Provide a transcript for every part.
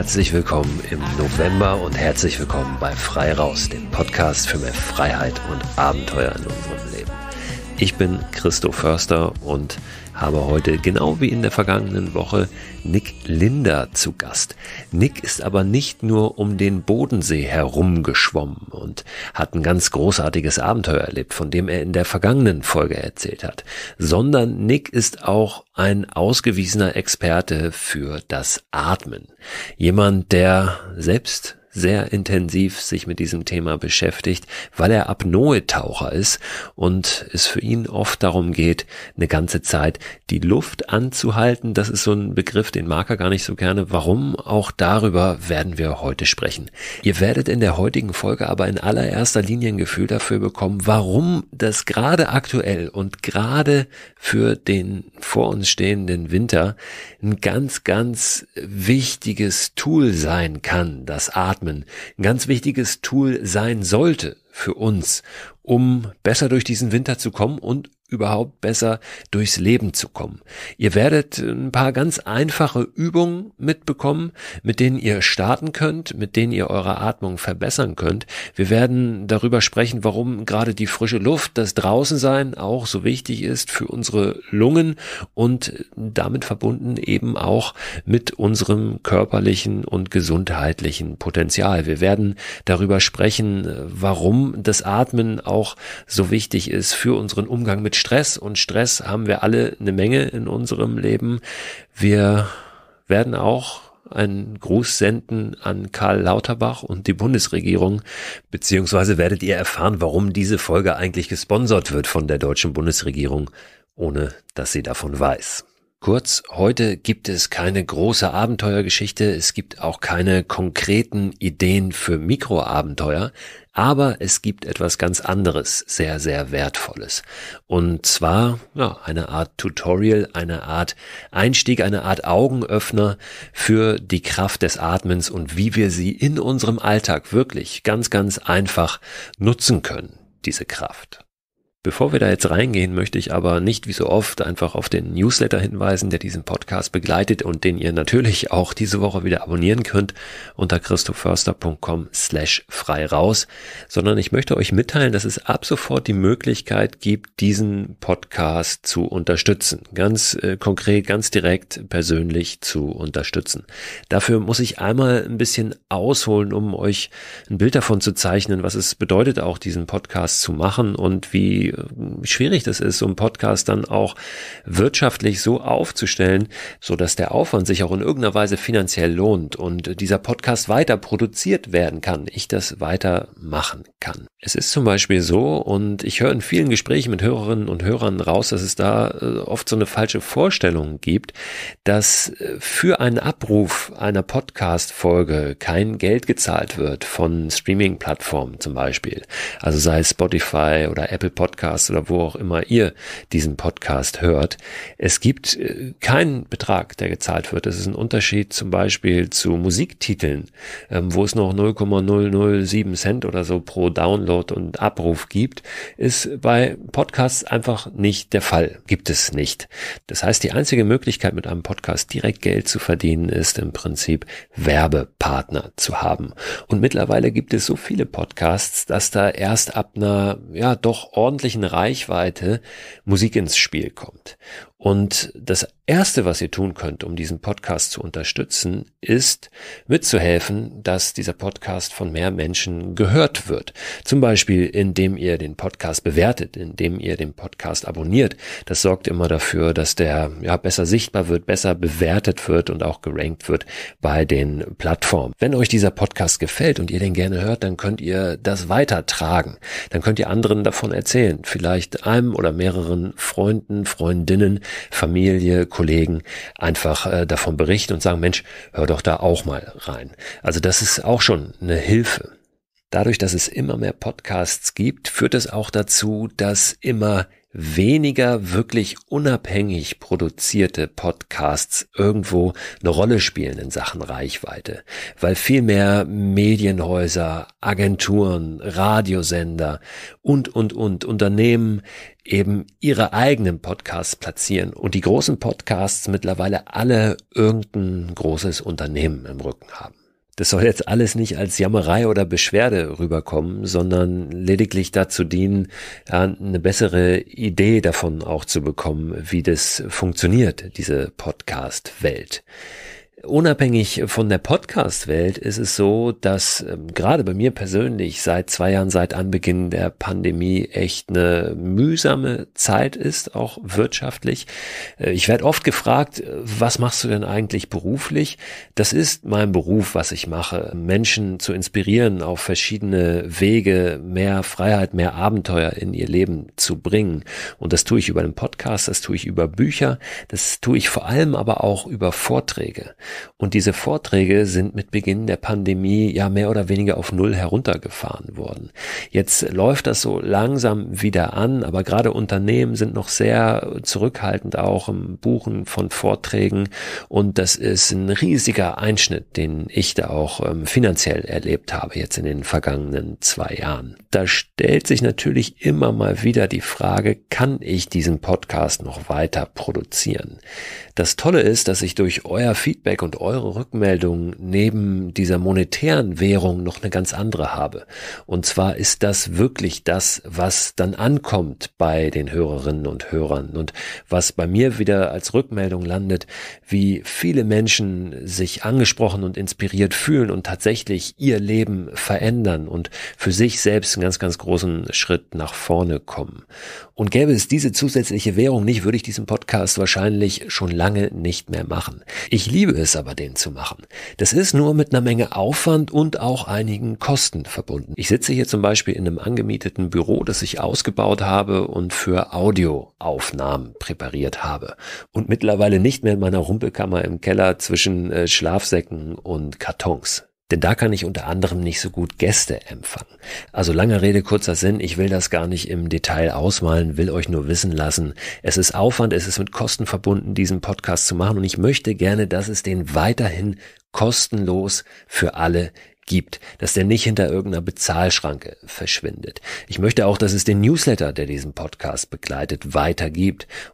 Herzlich willkommen im November und herzlich willkommen bei Frei Raus, dem Podcast für mehr Freiheit und Abenteuer in unserem ich bin Christo Förster und habe heute genau wie in der vergangenen Woche Nick Linder zu Gast. Nick ist aber nicht nur um den Bodensee herumgeschwommen und hat ein ganz großartiges Abenteuer erlebt, von dem er in der vergangenen Folge erzählt hat, sondern Nick ist auch ein ausgewiesener Experte für das Atmen. Jemand, der selbst sehr intensiv sich mit diesem Thema beschäftigt, weil er Apnoe-Taucher ist und es für ihn oft darum geht, eine ganze Zeit die Luft anzuhalten. Das ist so ein Begriff, den mag er gar nicht so gerne. Warum? Auch darüber werden wir heute sprechen. Ihr werdet in der heutigen Folge aber in allererster Linie ein Gefühl dafür bekommen, warum das gerade aktuell und gerade für den vor uns stehenden Winter ein ganz, ganz wichtiges Tool sein kann, das Atmen Unternehmen ein ganz wichtiges Tool sein sollte für uns, um besser durch diesen Winter zu kommen und überhaupt besser durchs Leben zu kommen. Ihr werdet ein paar ganz einfache Übungen mitbekommen, mit denen ihr starten könnt, mit denen ihr eure Atmung verbessern könnt. Wir werden darüber sprechen, warum gerade die frische Luft, das Draußensein auch so wichtig ist für unsere Lungen und damit verbunden eben auch mit unserem körperlichen und gesundheitlichen Potenzial. Wir werden darüber sprechen, warum das Atmen auch so wichtig ist für unseren Umgang mit Stress und Stress haben wir alle eine Menge in unserem Leben. Wir werden auch einen Gruß senden an Karl Lauterbach und die Bundesregierung, beziehungsweise werdet ihr erfahren, warum diese Folge eigentlich gesponsert wird von der deutschen Bundesregierung, ohne dass sie davon weiß. Kurz, heute gibt es keine große Abenteuergeschichte, es gibt auch keine konkreten Ideen für Mikroabenteuer, aber es gibt etwas ganz anderes, sehr, sehr Wertvolles. Und zwar ja, eine Art Tutorial, eine Art Einstieg, eine Art Augenöffner für die Kraft des Atmens und wie wir sie in unserem Alltag wirklich ganz, ganz einfach nutzen können, diese Kraft. Bevor wir da jetzt reingehen, möchte ich aber nicht wie so oft einfach auf den Newsletter hinweisen, der diesen Podcast begleitet und den ihr natürlich auch diese Woche wieder abonnieren könnt unter christoförster.com slash frei raus, sondern ich möchte euch mitteilen, dass es ab sofort die Möglichkeit gibt, diesen Podcast zu unterstützen. Ganz äh, konkret, ganz direkt persönlich zu unterstützen. Dafür muss ich einmal ein bisschen ausholen, um euch ein Bild davon zu zeichnen, was es bedeutet, auch diesen Podcast zu machen und wie äh, schwierig das ist, so einen Podcast dann auch wirtschaftlich so aufzustellen, so dass der Aufwand sich auch in irgendeiner Weise finanziell lohnt und dieser Podcast weiter produziert werden kann, ich das weiter machen kann. Es ist zum Beispiel so, und ich höre in vielen Gesprächen mit Hörerinnen und Hörern raus, dass es da äh, oft so eine falsche Vorstellung gibt, dass äh, für einen Abruf einer Podcast-Folge kein Geld gezahlt wird von Streaming-Plattformen zum Beispiel. Also sei es Spotify oder Apple Podcasts Podcast oder wo auch immer ihr diesen Podcast hört. Es gibt äh, keinen Betrag, der gezahlt wird. Das ist ein Unterschied zum Beispiel zu Musiktiteln, ähm, wo es noch 0,007 Cent oder so pro Download und Abruf gibt, ist bei Podcasts einfach nicht der Fall. Gibt es nicht. Das heißt, die einzige Möglichkeit, mit einem Podcast direkt Geld zu verdienen, ist im Prinzip Werbepartner zu haben. Und mittlerweile gibt es so viele Podcasts, dass da erst ab einer, ja, doch ordentlich öffentlichen Reichweite Musik ins Spiel kommt. Und das Erste, was ihr tun könnt, um diesen Podcast zu unterstützen, ist mitzuhelfen, dass dieser Podcast von mehr Menschen gehört wird. Zum Beispiel, indem ihr den Podcast bewertet, indem ihr den Podcast abonniert. Das sorgt immer dafür, dass der ja, besser sichtbar wird, besser bewertet wird und auch gerankt wird bei den Plattformen. Wenn euch dieser Podcast gefällt und ihr den gerne hört, dann könnt ihr das weitertragen. Dann könnt ihr anderen davon erzählen. Vielleicht einem oder mehreren Freunden, Freundinnen, Familie, Kollegen einfach äh, davon berichten und sagen, Mensch, hör doch da auch mal rein. Also das ist auch schon eine Hilfe. Dadurch, dass es immer mehr Podcasts gibt, führt es auch dazu, dass immer weniger wirklich unabhängig produzierte Podcasts irgendwo eine Rolle spielen in Sachen Reichweite, weil viel mehr Medienhäuser, Agenturen, Radiosender und, und, und Unternehmen eben ihre eigenen Podcasts platzieren und die großen Podcasts mittlerweile alle irgendein großes Unternehmen im Rücken haben das soll jetzt alles nicht als Jammerei oder Beschwerde rüberkommen, sondern lediglich dazu dienen, eine bessere Idee davon auch zu bekommen, wie das funktioniert, diese Podcast-Welt. Unabhängig von der Podcast-Welt ist es so, dass ähm, gerade bei mir persönlich seit zwei Jahren, seit Anbeginn der Pandemie echt eine mühsame Zeit ist, auch wirtschaftlich. Äh, ich werde oft gefragt, äh, was machst du denn eigentlich beruflich? Das ist mein Beruf, was ich mache. Menschen zu inspirieren, auf verschiedene Wege mehr Freiheit, mehr Abenteuer in ihr Leben zu bringen. Und das tue ich über den Podcast, das tue ich über Bücher, das tue ich vor allem aber auch über Vorträge. Und diese Vorträge sind mit Beginn der Pandemie ja mehr oder weniger auf Null heruntergefahren worden. Jetzt läuft das so langsam wieder an, aber gerade Unternehmen sind noch sehr zurückhaltend auch im Buchen von Vorträgen. Und das ist ein riesiger Einschnitt, den ich da auch ähm, finanziell erlebt habe jetzt in den vergangenen zwei Jahren. Da stellt sich natürlich immer mal wieder die Frage, kann ich diesen Podcast noch weiter produzieren? Das Tolle ist, dass ich durch euer Feedback Feedback und eure Rückmeldungen neben dieser monetären Währung noch eine ganz andere habe. Und zwar ist das wirklich das, was dann ankommt bei den Hörerinnen und Hörern und was bei mir wieder als Rückmeldung landet, wie viele Menschen sich angesprochen und inspiriert fühlen und tatsächlich ihr Leben verändern und für sich selbst einen ganz, ganz großen Schritt nach vorne kommen. Und gäbe es diese zusätzliche Währung nicht, würde ich diesen Podcast wahrscheinlich schon lange nicht mehr machen. Ich liebe es, ist aber, den zu machen. Das ist nur mit einer Menge Aufwand und auch einigen Kosten verbunden. Ich sitze hier zum Beispiel in einem angemieteten Büro, das ich ausgebaut habe und für Audioaufnahmen präpariert habe. Und mittlerweile nicht mehr in meiner Rumpelkammer im Keller zwischen äh, Schlafsäcken und Kartons. Denn da kann ich unter anderem nicht so gut Gäste empfangen. Also lange Rede, kurzer Sinn, ich will das gar nicht im Detail ausmalen, will euch nur wissen lassen. Es ist Aufwand, es ist mit Kosten verbunden, diesen Podcast zu machen und ich möchte gerne, dass es den weiterhin kostenlos für alle gibt, dass der nicht hinter irgendeiner Bezahlschranke verschwindet. Ich möchte auch, dass es den Newsletter, der diesen Podcast begleitet, weiter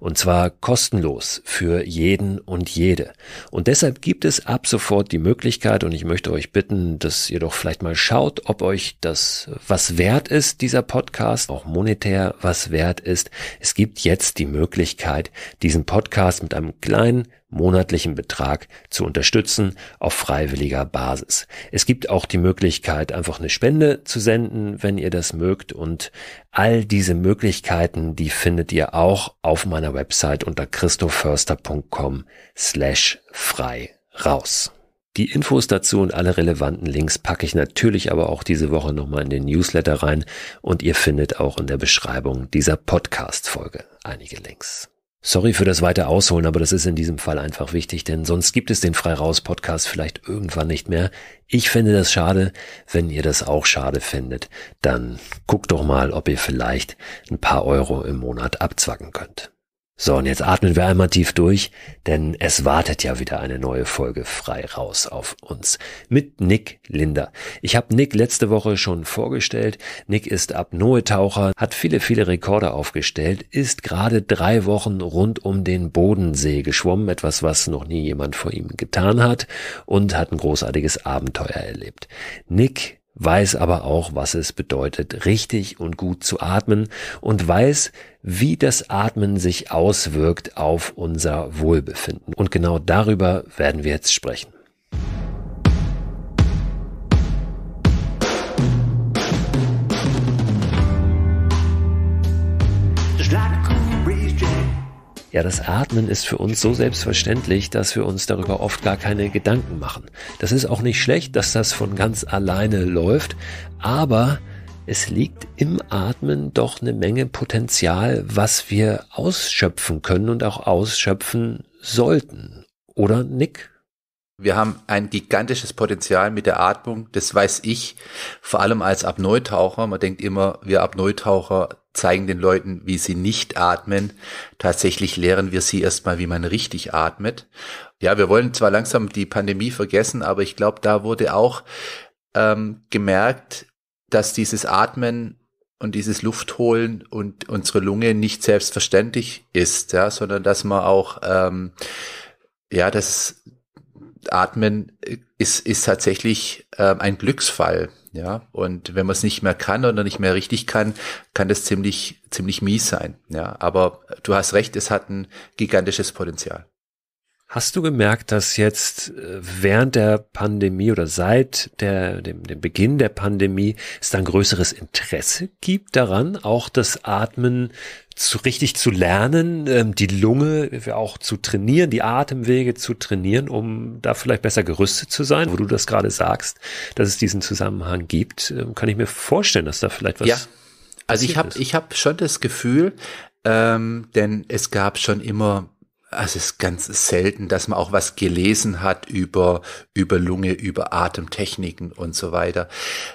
Und zwar kostenlos für jeden und jede. Und deshalb gibt es ab sofort die Möglichkeit, und ich möchte euch bitten, dass ihr doch vielleicht mal schaut, ob euch das was wert ist, dieser Podcast, auch monetär was wert ist. Es gibt jetzt die Möglichkeit, diesen Podcast mit einem kleinen monatlichen Betrag zu unterstützen auf freiwilliger Basis. Es gibt auch die Möglichkeit, einfach eine Spende zu senden, wenn ihr das mögt. Und all diese Möglichkeiten, die findet ihr auch auf meiner Website unter christoförster.com slash frei raus. Die Infos dazu und alle relevanten Links packe ich natürlich aber auch diese Woche nochmal in den Newsletter rein und ihr findet auch in der Beschreibung dieser Podcast-Folge einige Links. Sorry für das weiter Ausholen, aber das ist in diesem Fall einfach wichtig, denn sonst gibt es den freiraus Podcast vielleicht irgendwann nicht mehr. Ich fände das schade. Wenn ihr das auch schade findet, dann guckt doch mal, ob ihr vielleicht ein paar Euro im Monat abzwacken könnt. So, und jetzt atmen wir einmal tief durch, denn es wartet ja wieder eine neue Folge frei raus auf uns mit Nick Linder. Ich habe Nick letzte Woche schon vorgestellt. Nick ist Apnoe-Taucher, hat viele, viele Rekorde aufgestellt, ist gerade drei Wochen rund um den Bodensee geschwommen, etwas, was noch nie jemand vor ihm getan hat und hat ein großartiges Abenteuer erlebt. Nick weiß aber auch, was es bedeutet, richtig und gut zu atmen und weiß, wie das Atmen sich auswirkt auf unser Wohlbefinden. Und genau darüber werden wir jetzt sprechen. Ja, das Atmen ist für uns so selbstverständlich, dass wir uns darüber oft gar keine Gedanken machen. Das ist auch nicht schlecht, dass das von ganz alleine läuft, aber es liegt im Atmen doch eine Menge Potenzial, was wir ausschöpfen können und auch ausschöpfen sollten. Oder Nick? Wir haben ein gigantisches Potenzial mit der Atmung, das weiß ich, vor allem als Abneutaucher. Man denkt immer, wir Abneutaucher zeigen den Leuten, wie sie nicht atmen. Tatsächlich lehren wir sie erstmal, wie man richtig atmet. Ja, wir wollen zwar langsam die Pandemie vergessen, aber ich glaube, da wurde auch ähm, gemerkt, dass dieses Atmen und dieses Luftholen und unsere Lunge nicht selbstverständlich ist, ja, sondern dass man auch, ähm, ja, das Atmen ist, ist tatsächlich ähm, ein Glücksfall, ja. Und wenn man es nicht mehr kann oder nicht mehr richtig kann, kann das ziemlich, ziemlich mies sein, ja. Aber du hast recht, es hat ein gigantisches Potenzial. Hast du gemerkt, dass jetzt äh, während der Pandemie oder seit der, dem, dem, Beginn der Pandemie es dann größeres Interesse gibt daran, auch das Atmen zu, richtig zu lernen, ähm, die Lunge auch zu trainieren, die Atemwege zu trainieren, um da vielleicht besser gerüstet zu sein, wo du das gerade sagst, dass es diesen Zusammenhang gibt, ähm, kann ich mir vorstellen, dass da vielleicht was. Ja, also ich habe ich hab schon das Gefühl, ähm, denn es gab schon immer also es ist ganz selten, dass man auch was gelesen hat über, über Lunge, über Atemtechniken und so weiter.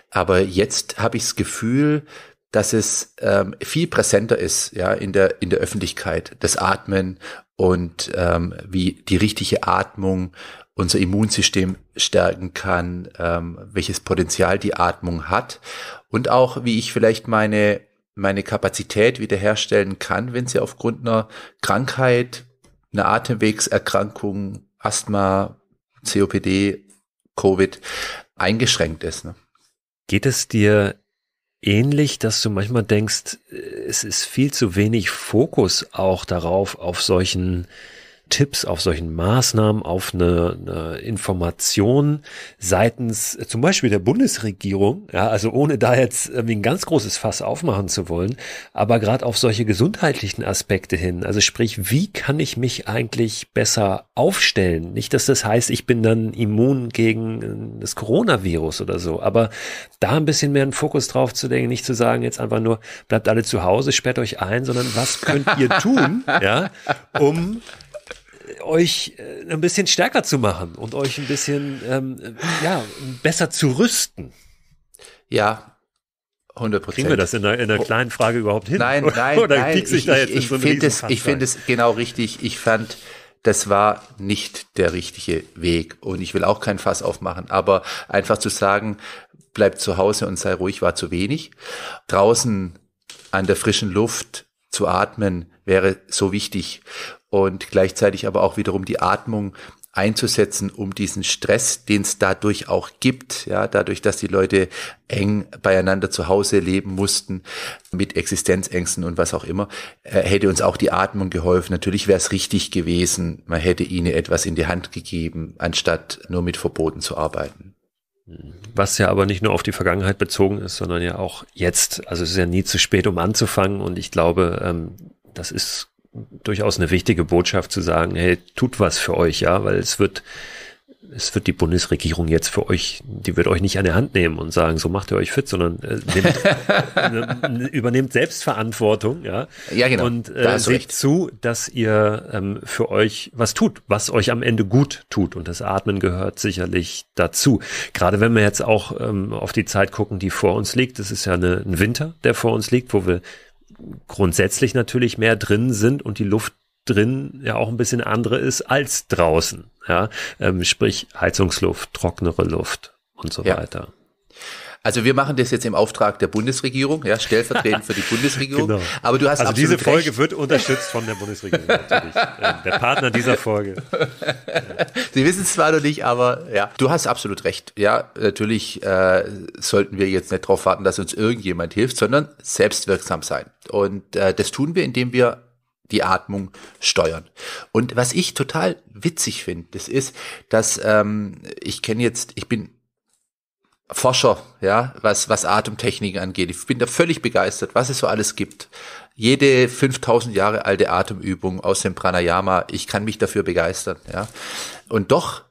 Aber jetzt habe ich das Gefühl, dass es ähm, viel präsenter ist, ja, in der, in der Öffentlichkeit, das Atmen und ähm, wie die richtige Atmung unser Immunsystem stärken kann, ähm, welches Potenzial die Atmung hat und auch wie ich vielleicht meine meine Kapazität wiederherstellen kann, wenn sie aufgrund einer Krankheit eine Atemwegserkrankung, Asthma, COPD, Covid eingeschränkt ist. Ne? Geht es dir ähnlich, dass du manchmal denkst, es ist viel zu wenig Fokus auch darauf, auf solchen Tipps, auf solchen Maßnahmen, auf eine, eine Information seitens äh, zum Beispiel der Bundesregierung, ja, also ohne da jetzt irgendwie ein ganz großes Fass aufmachen zu wollen, aber gerade auf solche gesundheitlichen Aspekte hin. Also sprich, wie kann ich mich eigentlich besser aufstellen? Nicht, dass das heißt, ich bin dann immun gegen äh, das Coronavirus oder so, aber da ein bisschen mehr einen Fokus drauf zu legen, nicht zu sagen, jetzt einfach nur, bleibt alle zu Hause, sperrt euch ein, sondern was könnt ihr tun, ja, um euch äh, ein bisschen stärker zu machen und euch ein bisschen ähm, äh, ja, besser zu rüsten. Ja, 100 Prozent. Kriegen wir das in einer, in einer, oh. kleinen Frage überhaupt hin? Nein, nein, Oder nein. Ich, ich, ich so finde es, find es genau richtig. Ich fand, das war nicht der richtige Weg. Und ich will auch kein Fass aufmachen, aber einfach zu sagen, bleib zu Hause und sei ruhig, war zu wenig. Draußen an der frischen Luft zu atmen wäre so wichtig und gleichzeitig aber auch wiederum die Atmung einzusetzen, um diesen Stress, den es dadurch auch gibt, ja, dadurch, dass die Leute eng beieinander zu Hause leben mussten, mit Existenzängsten und was auch immer, äh, hätte uns auch die Atmung geholfen. Natürlich wäre es richtig gewesen, man hätte ihnen etwas in die Hand gegeben, anstatt nur mit Verboten zu arbeiten. Was ja aber nicht nur auf die Vergangenheit bezogen ist, sondern ja auch jetzt. Also es ist ja nie zu spät, um anzufangen. Und ich glaube, ähm, das ist durchaus eine wichtige Botschaft zu sagen, hey, tut was für euch, ja, weil es wird, es wird die Bundesregierung jetzt für euch, die wird euch nicht an der Hand nehmen und sagen, so macht ihr euch fit, sondern äh, nehmt, übernehmt Selbstverantwortung, ja. Ja, genau. Und äh, seht recht. zu, dass ihr ähm, für euch was tut, was euch am Ende gut tut. Und das Atmen gehört sicherlich dazu. Gerade wenn wir jetzt auch ähm, auf die Zeit gucken, die vor uns liegt, das ist ja eine, ein Winter, der vor uns liegt, wo wir grundsätzlich natürlich mehr drin sind und die Luft drin ja auch ein bisschen andere ist als draußen. Ja? Ähm, sprich Heizungsluft, trockenere Luft und so ja. weiter. Also wir machen das jetzt im Auftrag der Bundesregierung, ja, stellvertretend für die Bundesregierung. Genau. Aber du hast also diese Folge recht. wird unterstützt von der Bundesregierung natürlich. Äh, der Partner dieser Folge. Sie wissen es zwar noch nicht, aber ja, du hast absolut recht. Ja, natürlich äh, sollten wir jetzt nicht darauf warten, dass uns irgendjemand hilft, sondern selbstwirksam sein. Und äh, das tun wir, indem wir die Atmung steuern. Und was ich total witzig finde, das ist, dass ähm, ich kenne jetzt, ich bin Forscher, ja, was, was Atemtechniken angeht. Ich bin da völlig begeistert, was es so alles gibt. Jede 5000 Jahre alte Atemübung aus dem Pranayama, ich kann mich dafür begeistern, ja. Und doch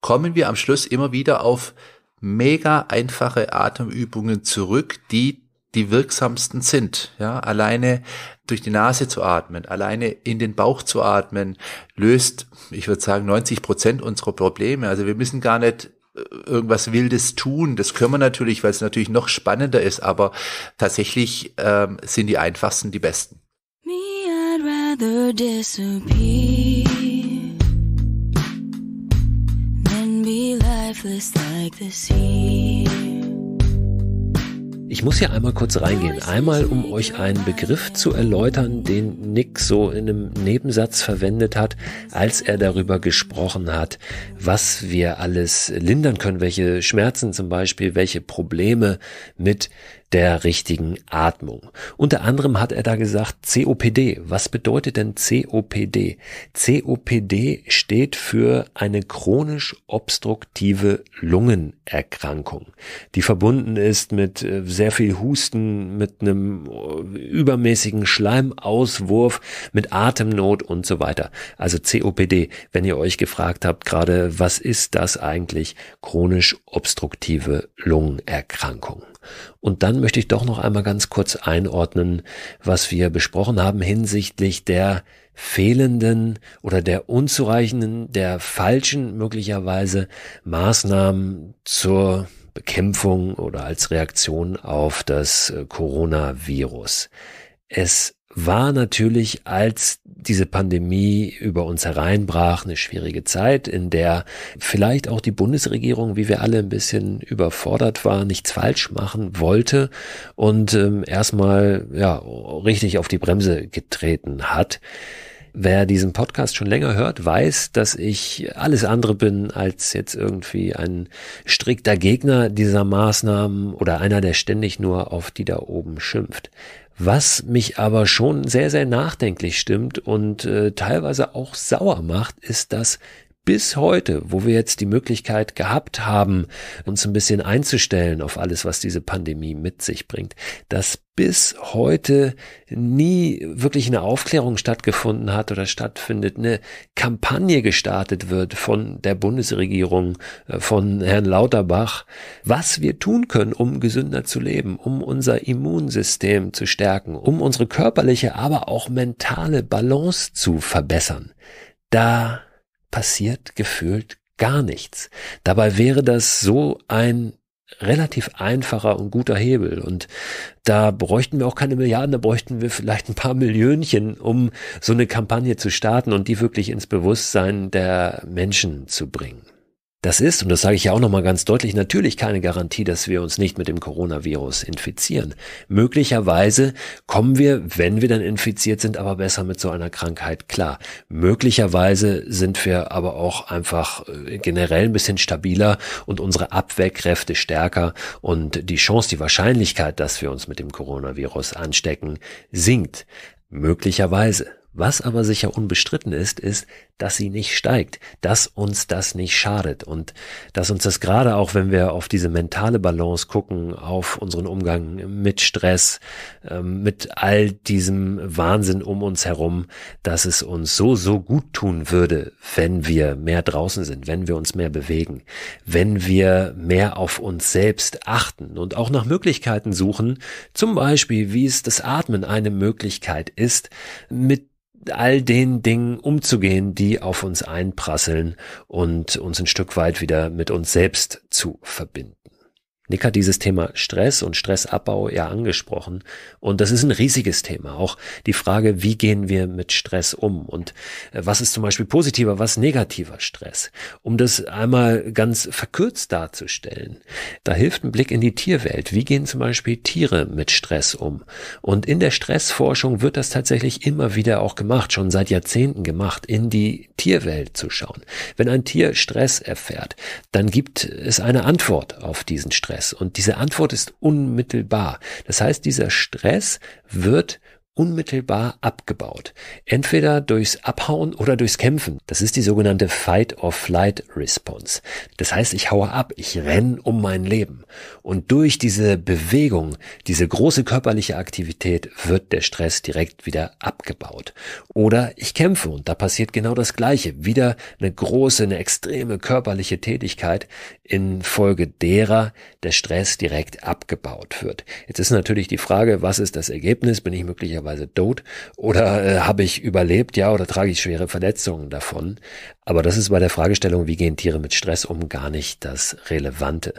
kommen wir am Schluss immer wieder auf mega einfache Atemübungen zurück, die die wirksamsten sind. Ja, alleine durch die Nase zu atmen, alleine in den Bauch zu atmen, löst, ich würde sagen, 90 Prozent unserer Probleme. Also wir müssen gar nicht irgendwas Wildes tun. Das können wir natürlich, weil es natürlich noch spannender ist, aber tatsächlich ähm, sind die einfachsten die besten. Me, I'd rather disappear than be lifeless like the sea. Ich muss hier einmal kurz reingehen. Einmal, um euch einen Begriff zu erläutern, den Nick so in einem Nebensatz verwendet hat, als er darüber gesprochen hat, was wir alles lindern können, welche Schmerzen zum Beispiel, welche Probleme mit der richtigen Atmung. Unter anderem hat er da gesagt COPD. Was bedeutet denn COPD? COPD steht für eine chronisch obstruktive Lungenerkrankung, die verbunden ist mit äh, sehr viel Husten, mit einem äh, übermäßigen Schleimauswurf, mit Atemnot und so weiter. Also COPD, wenn ihr euch gefragt habt gerade, was ist das eigentlich? Chronisch obstruktive Lungenerkrankung. Und dann möchte ich doch noch einmal ganz kurz einordnen, was wir besprochen haben hinsichtlich der fehlenden oder der unzureichenden, der falschen möglicherweise Maßnahmen zur Bekämpfung oder als Reaktion auf das äh, Coronavirus. Es war natürlich als diese Pandemie über uns hereinbrach, eine schwierige Zeit, in der vielleicht auch die Bundesregierung, wie wir alle ein bisschen überfordert war, nichts falsch machen wollte und ähm, erstmal ja richtig auf die Bremse getreten hat. Wer diesen Podcast schon länger hört, weiß, dass ich alles andere bin als jetzt irgendwie ein strikter Gegner dieser Maßnahmen oder einer, der ständig nur auf die da oben schimpft. Was mich aber schon sehr, sehr nachdenklich stimmt und äh, teilweise auch sauer macht, ist, dass bis heute, wo wir jetzt die Möglichkeit gehabt haben, uns ein bisschen einzustellen auf alles, was diese Pandemie mit sich bringt, dass bis heute nie wirklich eine Aufklärung stattgefunden hat oder stattfindet, eine Kampagne gestartet wird von der Bundesregierung, äh, von Herrn Lauterbach, was wir tun können, um gesünder zu leben, um unser Immunsystem zu stärken, um unsere körperliche, aber auch mentale Balance zu verbessern. Da passiert gefühlt gar nichts. Dabei wäre das so ein relativ einfacher und guter Hebel. Und da bräuchten wir auch keine Milliarden, da bräuchten wir vielleicht ein paar Millionchen, um so eine Kampagne zu starten und die wirklich ins Bewusstsein der Menschen zu bringen. Das ist, und das sage ich ja auch nochmal ganz deutlich, natürlich keine Garantie, dass wir uns nicht mit dem Coronavirus infizieren. Möglicherweise kommen wir, wenn wir dann infiziert sind, aber besser mit so einer Krankheit klar. Möglicherweise sind wir aber auch einfach äh, generell ein bisschen stabiler und unsere Abwehrkräfte stärker und die Chance, die Wahrscheinlichkeit, dass wir uns mit dem Coronavirus anstecken, sinkt. Möglicherweise. Was aber sicher unbestritten ist, ist, dass sie nicht steigt, dass uns das nicht schadet und dass uns das gerade auch, wenn wir auf diese mentale Balance gucken, auf unseren Umgang mit Stress, ähm, mit all diesem Wahnsinn um uns herum, dass es uns so, so gut tun würde, wenn wir mehr draußen sind, wenn wir uns mehr bewegen, wenn wir mehr auf uns selbst achten und auch nach Möglichkeiten suchen, zum Beispiel wie es das Atmen eine Möglichkeit ist, mit all den Dingen umzugehen, die auf uns einprasseln und uns ein Stück weit wieder mit uns selbst zu verbinden. Nick hat dieses Thema Stress und Stressabbau ja angesprochen. Und das ist ein riesiges Thema. Auch die Frage, wie gehen wir mit Stress um? Und äh, was ist zum Beispiel positiver, was negativer Stress? Um das einmal ganz verkürzt darzustellen. Da hilft ein Blick in die Tierwelt. Wie gehen zum Beispiel Tiere mit Stress um? Und in der Stressforschung wird das tatsächlich immer wieder auch gemacht, schon seit Jahrzehnten gemacht, in die Tierwelt zu schauen. Wenn ein Tier Stress erfährt, dann gibt es eine Antwort auf diesen Stress. Stress. Und diese Antwort ist unmittelbar. Das heißt, dieser Stress wird unmittelbar abgebaut. Entweder durchs Abhauen oder durchs Kämpfen. Das ist die sogenannte Fight-or-Flight-Response. Das heißt, ich haue ab, ich renne um mein Leben. Und durch diese Bewegung, diese große körperliche Aktivität wird der Stress direkt wieder abgebaut. Oder ich kämpfe und da passiert genau das Gleiche. Wieder eine große, eine extreme körperliche Tätigkeit, infolge derer der Stress direkt abgebaut wird. Jetzt ist natürlich die Frage, was ist das Ergebnis? Bin ich möglicherweise möglicherweise tot? Oder äh, habe ich überlebt, ja, oder trage ich schwere Verletzungen davon? Aber das ist bei der Fragestellung, wie gehen Tiere mit Stress um, gar nicht das Relevante,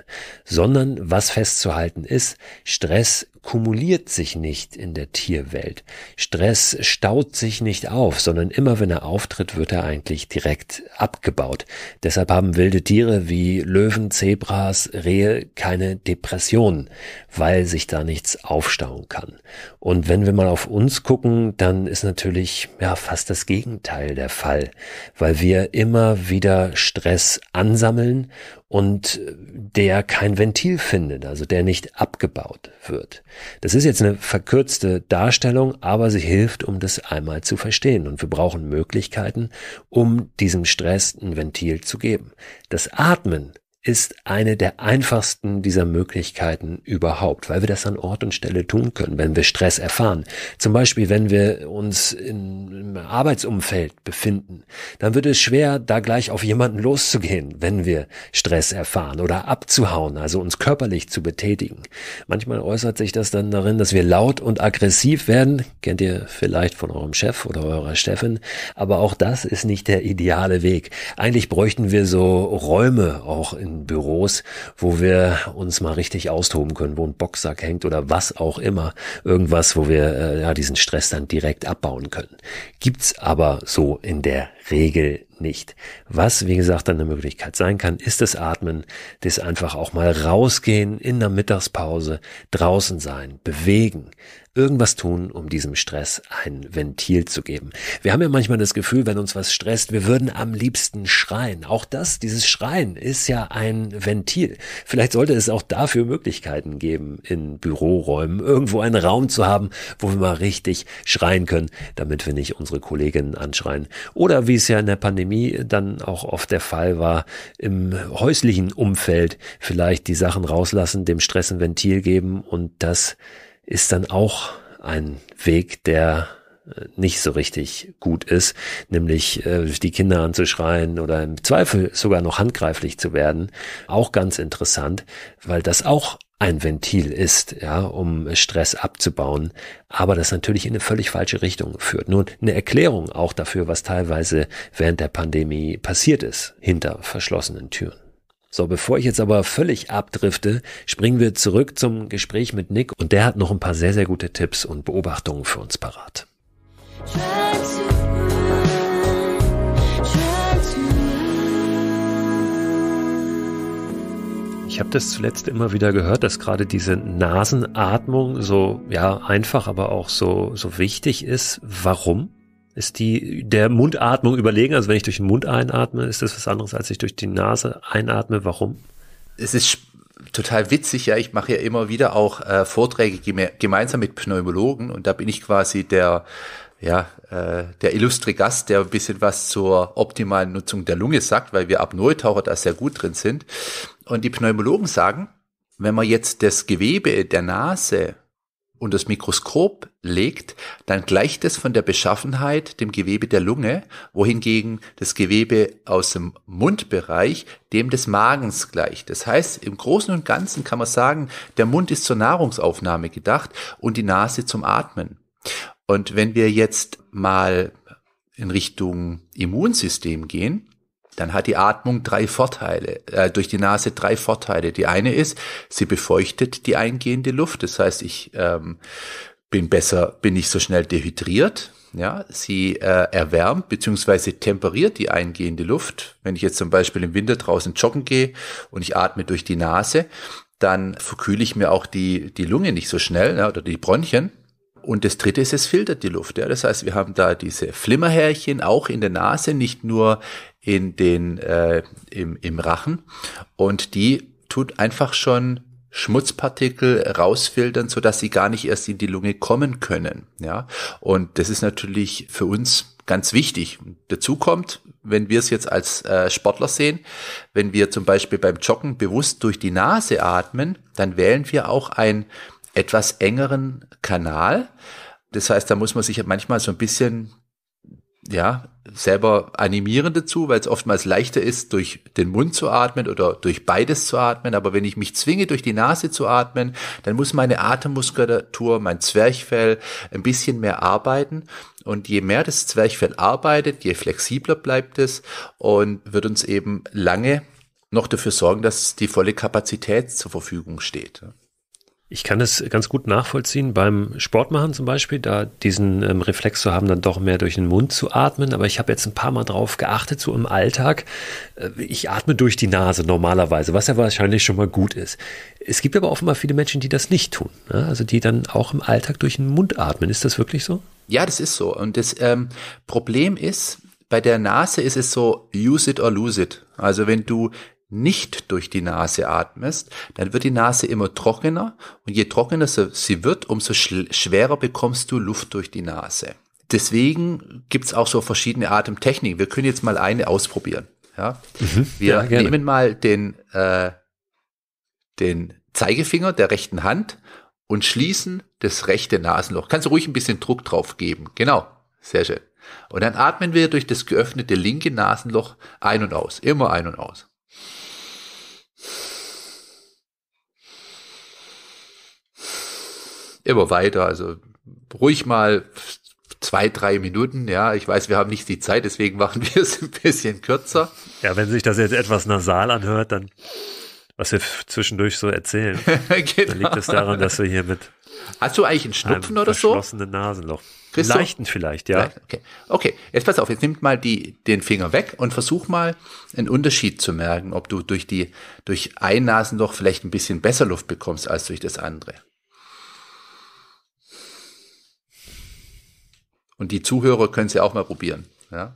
sondern was festzuhalten ist, Stress kumuliert sich nicht in der Tierwelt. Stress staut sich nicht auf, sondern immer wenn er auftritt, wird er eigentlich direkt abgebaut. Deshalb haben wilde Tiere wie Löwen, Zebras, Rehe keine Depressionen, weil sich da nichts aufstauen kann. Und wenn wir mal auf uns gucken, dann ist natürlich ja fast das Gegenteil der Fall, weil wir immer wieder Stress ansammeln und der kein Ventil findet, also der nicht abgebaut wird. Das ist jetzt eine verkürzte Darstellung, aber sie hilft, um das einmal zu verstehen. Und wir brauchen Möglichkeiten, um diesem Stress ein Ventil zu geben. Das Atmen ist eine der einfachsten dieser Möglichkeiten überhaupt, weil wir das an Ort und Stelle tun können, wenn wir Stress erfahren. Zum Beispiel, wenn wir uns im Arbeitsumfeld befinden, dann wird es schwer, da gleich auf jemanden loszugehen, wenn wir Stress erfahren oder abzuhauen, also uns körperlich zu betätigen. Manchmal äußert sich das dann darin, dass wir laut und aggressiv werden, kennt ihr vielleicht von eurem Chef oder eurer Chefin, aber auch das ist nicht der ideale Weg. Eigentlich bräuchten wir so Räume auch in in Büros, wo wir uns mal richtig austoben können, wo ein Boxsack hängt oder was auch immer. Irgendwas, wo wir äh, ja, diesen Stress dann direkt abbauen können. Gibt's aber so in der Regel nicht. Was, wie gesagt, dann eine Möglichkeit sein kann, ist das Atmen, das einfach auch mal rausgehen in der Mittagspause, draußen sein, bewegen, irgendwas tun, um diesem Stress ein Ventil zu geben. Wir haben ja manchmal das Gefühl, wenn uns was stresst, wir würden am liebsten schreien. Auch das, dieses Schreien ist ja ein Ventil. Vielleicht sollte es auch dafür Möglichkeiten geben, in Büroräumen irgendwo einen Raum zu haben, wo wir mal richtig schreien können, damit wir nicht unsere Kolleginnen anschreien. Oder wie es ja in der Pandemie dann auch oft der Fall war, im häuslichen Umfeld vielleicht die Sachen rauslassen, dem Stress ein Ventil geben und das ist dann auch ein Weg, der äh, nicht so richtig gut ist, nämlich äh, die Kinder anzuschreien oder im Zweifel sogar noch handgreiflich zu werden, auch ganz interessant, weil das auch ein Ventil ist, ja, um Stress abzubauen, aber das natürlich in eine völlig falsche Richtung führt. Nun eine Erklärung auch dafür, was teilweise während der Pandemie passiert ist, hinter verschlossenen Türen. So, bevor ich jetzt aber völlig abdrifte, springen wir zurück zum Gespräch mit Nick und der hat noch ein paar sehr, sehr gute Tipps und Beobachtungen für uns parat. Ich habe das zuletzt immer wieder gehört, dass gerade diese Nasenatmung so ja einfach, aber auch so so wichtig ist. Warum? ist die der Mundatmung überlegen. Also wenn ich durch den Mund einatme, ist das was anderes, als ich durch die Nase einatme. Warum? Es ist total witzig, ja. Ich mache ja immer wieder auch äh, Vorträge gemeinsam mit Pneumologen und da bin ich quasi der ja, äh, der illustre Gast, der ein bisschen was zur optimalen Nutzung der Lunge sagt, weil wir Apnoe-Taucher da sehr gut drin sind. Und die Pneumologen sagen, wenn man jetzt das Gewebe der Nase und das Mikroskop legt, dann gleicht es von der Beschaffenheit dem Gewebe der Lunge, wohingegen das Gewebe aus dem Mundbereich dem des Magens gleicht. Das heißt, im Großen und Ganzen kann man sagen, der Mund ist zur Nahrungsaufnahme gedacht und die Nase zum Atmen. Und wenn wir jetzt mal in Richtung Immunsystem gehen, dann hat die Atmung drei Vorteile, äh, durch die Nase drei Vorteile. Die eine ist, sie befeuchtet die eingehende Luft. Das heißt, ich ähm, bin besser, bin nicht so schnell dehydriert. Ja, sie äh, erwärmt bzw. temperiert die eingehende Luft. Wenn ich jetzt zum Beispiel im Winter draußen joggen gehe und ich atme durch die Nase, dann verkühle ich mir auch die, die Lunge nicht so schnell ja, ne, oder die Bronchien. Und das dritte ist, es filtert die Luft. Ja. Das heißt, wir haben da diese Flimmerhärchen auch in der Nase, nicht nur in den, äh, im, im Rachen und die tut einfach schon Schmutzpartikel rausfiltern, so dass sie gar nicht erst in die Lunge kommen können. Ja, und das ist natürlich für uns ganz wichtig. Dazu kommt, wenn wir es jetzt als äh, Sportler sehen, wenn wir zum Beispiel beim Joggen bewusst durch die Nase atmen, dann wählen wir auch einen etwas engeren Kanal. Das heißt, da muss man sich manchmal so ein bisschen ja, selber animieren dazu, weil es oftmals leichter ist, durch den Mund zu atmen oder durch beides zu atmen. Aber wenn ich mich zwinge, durch die Nase zu atmen, dann muss meine Atemmuskulatur, mein Zwerchfell ein bisschen mehr arbeiten. Und je mehr das Zwerchfell arbeitet, je flexibler bleibt es und wird uns eben lange noch dafür sorgen, dass die volle Kapazität zur Verfügung steht. Ich kann es ganz gut nachvollziehen beim Sportmachen zum Beispiel, da diesen ähm, Reflex zu haben, dann doch mehr durch den Mund zu atmen. Aber ich habe jetzt ein paar Mal drauf geachtet, so im Alltag. Äh, ich atme durch die Nase normalerweise, was ja wahrscheinlich schon mal gut ist. Es gibt aber offenbar viele Menschen, die das nicht tun. Ne? Also die dann auch im Alltag durch den Mund atmen. Ist das wirklich so? Ja, das ist so. Und das ähm, Problem ist, bei der Nase ist es so, use it or lose it. Also wenn du nicht durch die Nase atmest, dann wird die Nase immer trockener und je trockener sie wird, umso schwerer bekommst du Luft durch die Nase. Deswegen gibt's auch so verschiedene Atemtechniken. Wir können jetzt mal eine ausprobieren. Ja? Mhm. Wir ja, nehmen mal den, äh, den Zeigefinger der rechten Hand und schließen das rechte Nasenloch. Kannst du ruhig ein bisschen Druck drauf geben. Genau, sehr schön. Und dann atmen wir durch das geöffnete linke Nasenloch ein und aus. Immer ein und aus. immer weiter. Also ruhig mal zwei, drei Minuten. Ja, ich weiß, wir haben nicht die Zeit, deswegen machen wir es ein bisschen kürzer. Ja, wenn sich das jetzt etwas nasal anhört, dann was wir zwischendurch so erzählen, genau. dann liegt genau. es daran, dass wir hier mit Hast du eigentlich einen Schnupfen oder so? Verschlossenen Nasenloch. Christo? Leichten vielleicht, ja. Okay. okay, jetzt pass auf, jetzt nimm mal die, den Finger weg und versuch mal einen Unterschied zu merken, ob du durch die durch ein Nasenloch vielleicht ein bisschen besser Luft bekommst als durch das andere. Und die Zuhörer können sie ja auch mal probieren. Ja?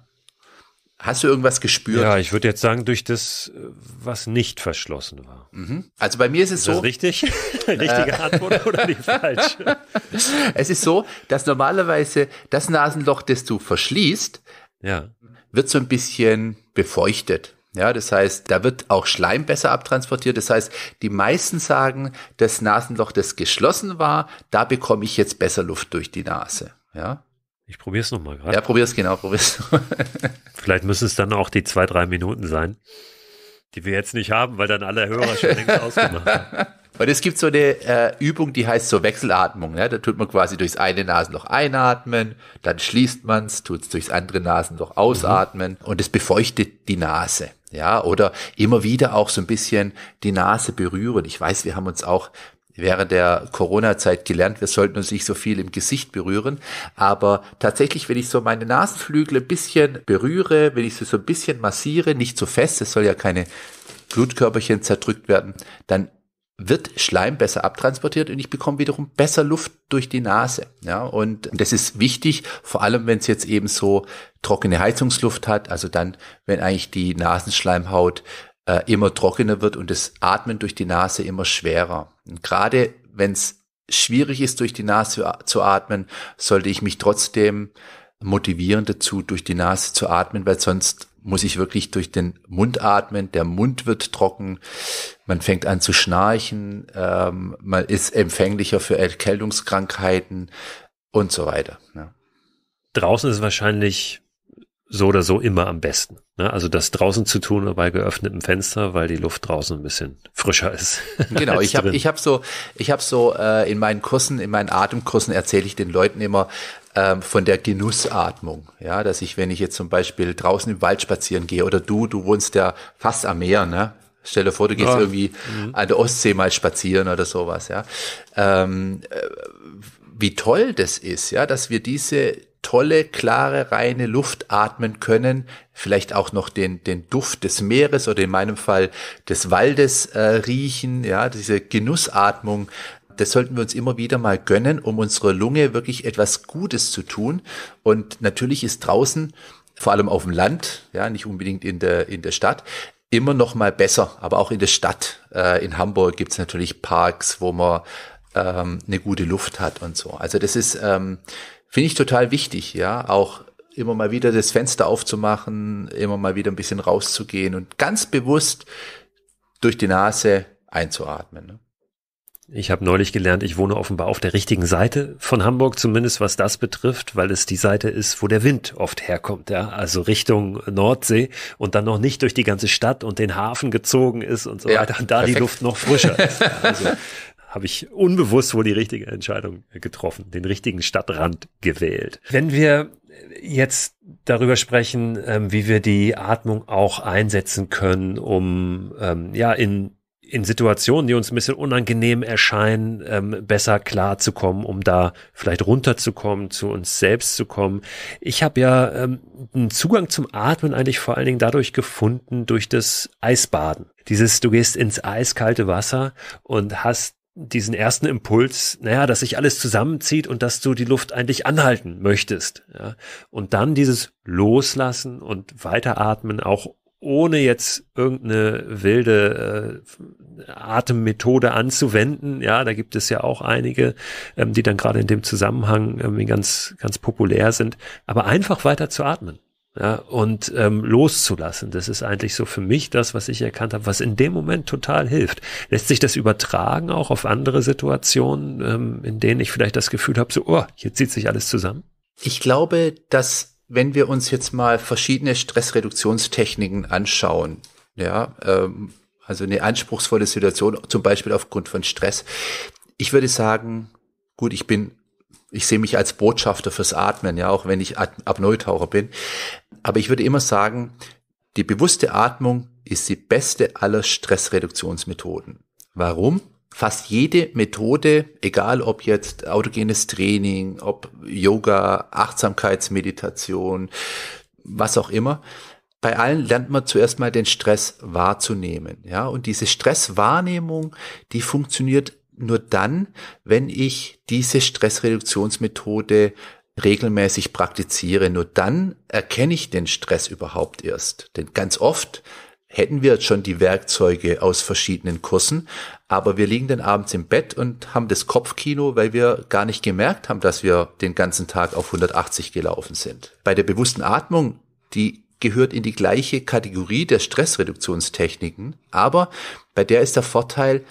Hast du irgendwas gespürt? Ja, ich würde jetzt sagen, durch das, was nicht verschlossen war. Mhm. Also bei mir ist es ist so. Das richtig? Richtige äh. Antwort oder die falsche? Es ist so, dass normalerweise das Nasenloch, das du verschließt, ja. wird so ein bisschen befeuchtet. Ja, das heißt, da wird auch Schleim besser abtransportiert. Das heißt, die meisten sagen, das Nasenloch, das geschlossen war, da bekomme ich jetzt besser Luft durch die Nase. Ja. Ich probiere es nochmal gerade. Ja, probier's, genau, probier's. Vielleicht müssen es dann auch die zwei, drei Minuten sein, die wir jetzt nicht haben, weil dann alle Hörer schon längst ausgemacht haben. Und es gibt so eine äh, Übung, die heißt so Wechselatmung. Ne? Da tut man quasi durchs eine Nasenloch einatmen, dann schließt man's, tut's durchs andere Nasenloch mhm. ausatmen mhm. und es befeuchtet die Nase. Ja, oder immer wieder auch so ein bisschen die Nase berühren. Ich weiß, wir haben uns auch während der Corona-Zeit gelernt, wir sollten uns nicht so viel im Gesicht berühren. Aber tatsächlich, wenn ich so meine Nasenflügel ein bisschen berühre, wenn ich sie so ein bisschen massiere, nicht so fest, es soll ja keine Blutkörperchen zerdrückt werden, dann wird Schleim besser abtransportiert und ich bekomme wiederum besser Luft durch die Nase. Ja, und das ist wichtig, vor allem wenn es jetzt eben so trockene Heizungsluft hat, also dann, wenn eigentlich die Nasenschleimhaut äh, immer trockener wird und das Atmen durch die Nase immer schwerer. Und gerade wenn es schwierig ist, durch die Nase zu atmen, sollte ich mich trotzdem motivieren dazu, durch die Nase zu atmen, weil sonst muss ich wirklich durch den Mund atmen, der Mund wird trocken, man fängt an zu schnarchen, ähm, man ist empfänglicher für Erkältungskrankheiten und so weiter. Ja. Draußen ist wahrscheinlich so oder so immer am besten. Ne? Also das draußen zu tun bei geöffnetem Fenster, weil die Luft draußen ein bisschen frischer ist. Genau, ich habe ich hab so, ich hab so äh, in meinen Kursen, in meinen Atemkursen erzähle ich den Leuten immer ähm, von der Genussatmung. Ja, dass ich, wenn ich jetzt zum Beispiel draußen im Wald spazieren gehe oder du, du wohnst ja fast am Meer, ne? Stell dir vor, du gehst ja. irgendwie mhm. an der Ostsee mal spazieren oder sowas, ja. Ähm, äh, wie toll das ist, ja, dass wir diese tolle, klare, reine Luft atmen können, vielleicht auch noch den, den Duft des Meeres oder in meinem Fall des Waldes äh, riechen, ja, diese Genussatmung, das sollten wir uns immer wieder mal gönnen, um unserer Lunge wirklich etwas Gutes zu tun. Und natürlich ist draußen, vor allem auf dem Land, ja, nicht unbedingt in der, in der Stadt, immer noch mal besser, aber auch in der Stadt. Äh, in Hamburg gibt's natürlich Parks, wo man ähm, eine gute Luft hat und so. Also das ist ähm, finde ich total wichtig, ja, auch immer mal wieder das Fenster aufzumachen, immer mal wieder ein bisschen rauszugehen und ganz bewusst durch die Nase einzuatmen. Ne? Ich habe neulich gelernt, ich wohne offenbar auf der richtigen Seite von Hamburg, zumindest was das betrifft, weil es die Seite ist, wo der Wind oft herkommt, ja, also Richtung Nordsee und dann noch nicht durch die ganze Stadt und den Hafen gezogen ist und so ja, weiter und da perfekt. die Luft noch frischer ist. Also habe ich unbewusst wohl die richtige Entscheidung getroffen, den richtigen Stadtrand gewählt. Wenn wir jetzt darüber sprechen, ähm, wie wir die Atmung auch einsetzen können, um ähm, ja in in Situationen, die uns ein bisschen unangenehm erscheinen, ähm, besser klarzukommen, um da vielleicht runterzukommen, zu uns selbst zu kommen. Ich habe ja ähm, einen Zugang zum Atmen eigentlich vor allen Dingen dadurch gefunden, durch das Eisbaden. Dieses, du gehst ins eiskalte Wasser und hast diesen ersten Impuls, naja, dass sich alles zusammenzieht und dass du die Luft eigentlich anhalten möchtest. Ja? Und dann dieses Loslassen und Weiteratmen, auch ohne jetzt irgendeine wilde äh, Atemmethode anzuwenden. Ja, da gibt es ja auch einige, ähm, die dann gerade in dem Zusammenhang irgendwie ganz, ganz populär sind. Aber einfach weiter zu atmen ja, und ähm, loszulassen. Das ist eigentlich so für mich das, was ich erkannt habe, was in dem Moment total hilft. Lässt sich das übertragen auch auf andere Situationen, ähm, in denen ich vielleicht das Gefühl habe, so, oh, jetzt zieht sich alles zusammen? Ich glaube, dass wenn wir uns jetzt mal verschiedene Stressreduktionstechniken anschauen, ja, ähm, also eine anspruchsvolle Situation, zum Beispiel aufgrund von Stress, ich würde sagen, gut, ich bin ich sehe mich als Botschafter fürs Atmen, ja, auch wenn ich apnoe bin. Aber ich würde immer sagen, die bewusste Atmung ist die beste aller Stressreduktionsmethoden. Warum? Fast jede Methode, egal ob jetzt autogenes Training, ob Yoga, Achtsamkeitsmeditation, was auch immer, bei allen lernt man zuerst mal den Stress wahrzunehmen, ja. Und diese Stresswahrnehmung, die funktioniert nur dann, wenn ich diese Stressreduktionsmethode regelmäßig praktiziere. Nur dann erkenne ich den Stress überhaupt erst. Denn ganz oft hätten wir schon die Werkzeuge aus verschiedenen Kursen, aber wir liegen dann abends im Bett und haben das Kopfkino, weil wir gar nicht gemerkt haben, dass wir den ganzen Tag auf 180 gelaufen sind. Bei der bewussten Atmung, die gehört in die gleiche Kategorie der Stressreduktionstechniken, aber bei der ist der Vorteil,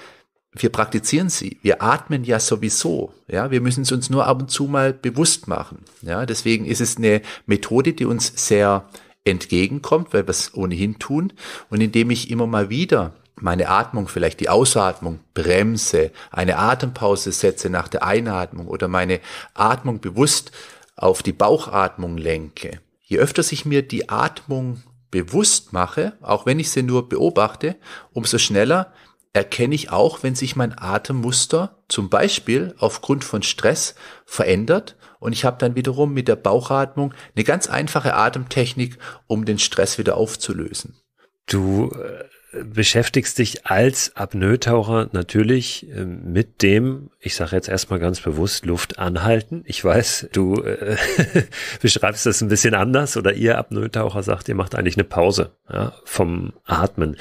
wir praktizieren sie. Wir atmen ja sowieso. Ja, wir müssen es uns nur ab und zu mal bewusst machen. Ja, deswegen ist es eine Methode, die uns sehr entgegenkommt, weil wir es ohnehin tun. Und indem ich immer mal wieder meine Atmung, vielleicht die Ausatmung bremse, eine Atempause setze nach der Einatmung oder meine Atmung bewusst auf die Bauchatmung lenke. Je öfter sich mir die Atmung bewusst mache, auch wenn ich sie nur beobachte, umso schneller erkenne ich auch, wenn sich mein Atemmuster zum Beispiel aufgrund von Stress verändert und ich habe dann wiederum mit der Bauchatmung eine ganz einfache Atemtechnik, um den Stress wieder aufzulösen. Du äh, beschäftigst dich als Apnoe-Taucher natürlich ähm, mit dem, ich sage jetzt erstmal ganz bewusst, Luft anhalten. Ich weiß, du äh, beschreibst das ein bisschen anders oder ihr Apnoe-Taucher sagt, ihr macht eigentlich eine Pause ja, vom Atmen.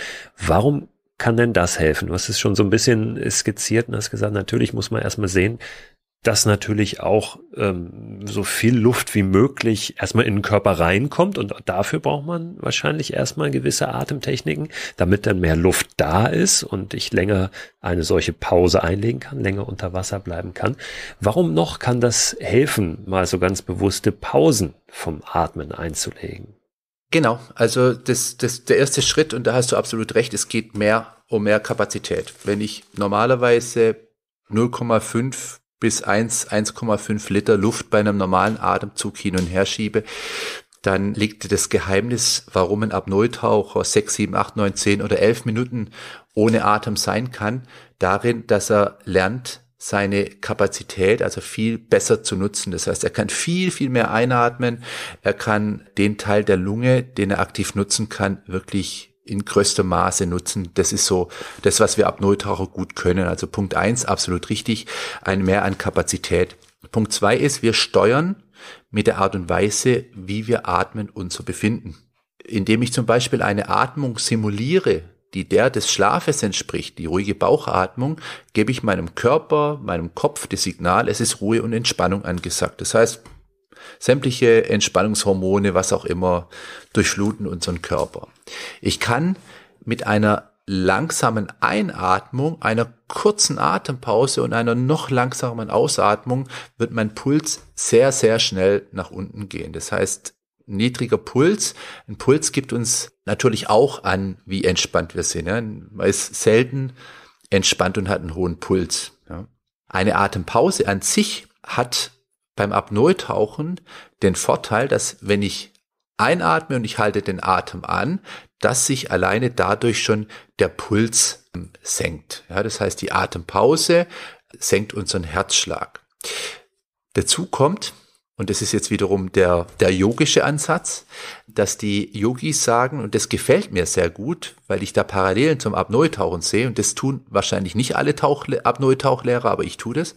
Warum kann denn das helfen? Was ist schon so ein bisschen äh, skizziert und hast gesagt, natürlich muss man erstmal sehen, dass natürlich auch ähm, so viel Luft wie möglich erstmal in den Körper reinkommt und dafür braucht man wahrscheinlich erstmal gewisse Atemtechniken, damit dann mehr Luft da ist und ich länger eine solche Pause einlegen kann, länger unter Wasser bleiben kann. Warum noch kann das helfen, mal so ganz bewusste Pausen vom Atmen einzulegen? Genau, also das, das, der erste Schritt, und da hast du absolut recht, es geht mehr um mehr Kapazität. Wenn ich normalerweise 0,5 bis 1, 1,5 Liter Luft bei einem normalen Atemzug hin und her schiebe, dann liegt das Geheimnis, warum ein apnoe 6, 7, 8, 9, 10 oder 11 Minuten ohne Atem sein kann, darin, dass er lernt, seine Kapazität also viel besser zu nutzen. Das heißt, er kann viel, viel mehr einatmen. Er kann den Teil der Lunge, den er aktiv nutzen kann, wirklich in größtem Maße nutzen. Das ist so das, was wir ab Nulltaucher gut können. Also Punkt eins absolut richtig, ein Mehr an Kapazität. Punkt zwei ist, wir steuern mit der Art und Weise, wie wir atmen, und so Befinden. Indem ich zum Beispiel eine Atmung simuliere, die der des Schlafes entspricht, die ruhige Bauchatmung, gebe ich meinem Körper, meinem Kopf das Signal, es ist Ruhe und Entspannung angesagt. Das heißt, sämtliche Entspannungshormone, was auch immer, durchfluten unseren Körper. Ich kann mit einer langsamen Einatmung, einer kurzen Atempause und einer noch langsamen Ausatmung wird mein Puls sehr, sehr schnell nach unten gehen. Das heißt, niedriger Puls. Ein Puls gibt uns natürlich auch an, wie entspannt wir sind. Ja. Man ist selten entspannt und hat einen hohen Puls. Ja. Eine Atempause an sich hat beim Apnoe-Tauchen den Vorteil, dass wenn ich einatme und ich halte den Atem an, dass sich alleine dadurch schon der Puls senkt. Ja, das heißt, die Atempause senkt unseren Herzschlag. Dazu kommt, und das ist jetzt wiederum der, der yogische Ansatz, dass die Yogis sagen, und das gefällt mir sehr gut, weil ich da Parallelen zum Abneutauchen sehe, und das tun wahrscheinlich nicht alle Apnoe-Tauchlehrer, aber ich tue das,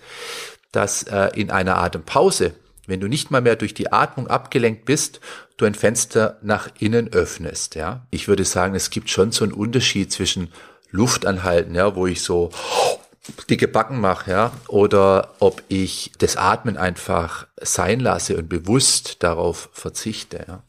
dass äh, in einer Atempause, wenn du nicht mal mehr durch die Atmung abgelenkt bist, du ein Fenster nach innen öffnest. Ja, Ich würde sagen, es gibt schon so einen Unterschied zwischen Luft anhalten, ja, wo ich so dicke Backen mache, ja, oder ob ich das Atmen einfach sein lasse und bewusst darauf verzichte, ja.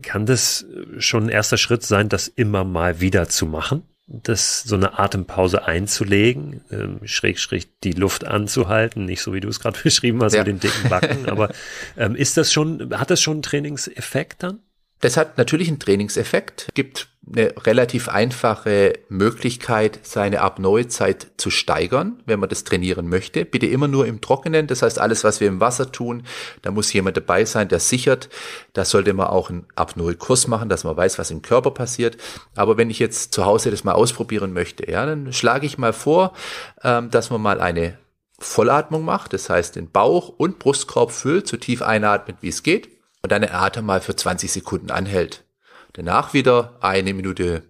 Kann das schon ein erster Schritt sein, das immer mal wieder zu machen? Das, so eine Atempause einzulegen, ähm, schräg, schräg die Luft anzuhalten, nicht so wie du es gerade beschrieben hast ja. mit den dicken Backen, aber ähm, ist das schon, hat das schon einen Trainingseffekt dann? Das hat natürlich einen Trainingseffekt, gibt eine relativ einfache Möglichkeit, seine Abneuzeit zu steigern, wenn man das trainieren möchte. Bitte immer nur im Trockenen, das heißt alles, was wir im Wasser tun, da muss jemand dabei sein, der sichert. Da sollte man auch einen Apnoe-Kurs machen, dass man weiß, was im Körper passiert. Aber wenn ich jetzt zu Hause das mal ausprobieren möchte, ja, dann schlage ich mal vor, ähm, dass man mal eine Vollatmung macht, das heißt den Bauch und Brustkorb füllt, so tief einatmet, wie es geht und dann Atem mal für 20 Sekunden anhält. Danach wieder eine Minute